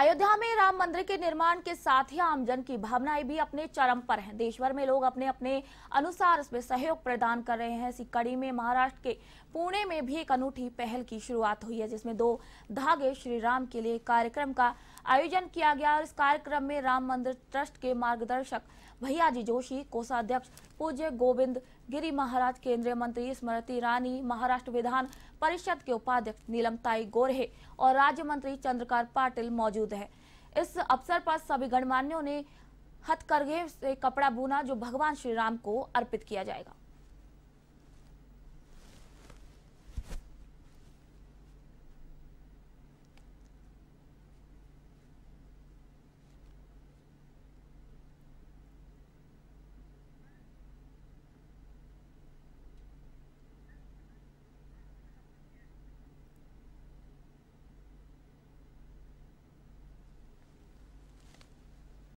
अयोध्या में राम मंदिर के निर्माण के साथ ही आमजन की भावनाएं भी अपने चरम पर हैं देश भर में लोग अपने अपने अनुसार इसमें सहयोग प्रदान कर रहे हैं इसी कड़ी में महाराष्ट्र के पुणे में भी एक अनूठी पहल की शुरुआत हुई है जिसमें दो धागे श्री राम के लिए कार्यक्रम का आयोजन किया गया और इस कार्यक्रम में राम मंदिर ट्रस्ट के मार्गदर्शक भैयाजी जोशी कोषाध्यक्ष पूज्य गोविंद गिरी महाराज केंद्रीय मंत्री स्मृति ईरानी महाराष्ट्र विधान परिषद के उपाध्यक्ष नीलम ताई गोरहे और राज्य मंत्री चंद्रकार पाटिल मौजूद है इस अवसर पर सभी गणमान्यों ने हथकरघे से कपड़ा बुना जो भगवान श्री राम को अर्पित किया जाएगा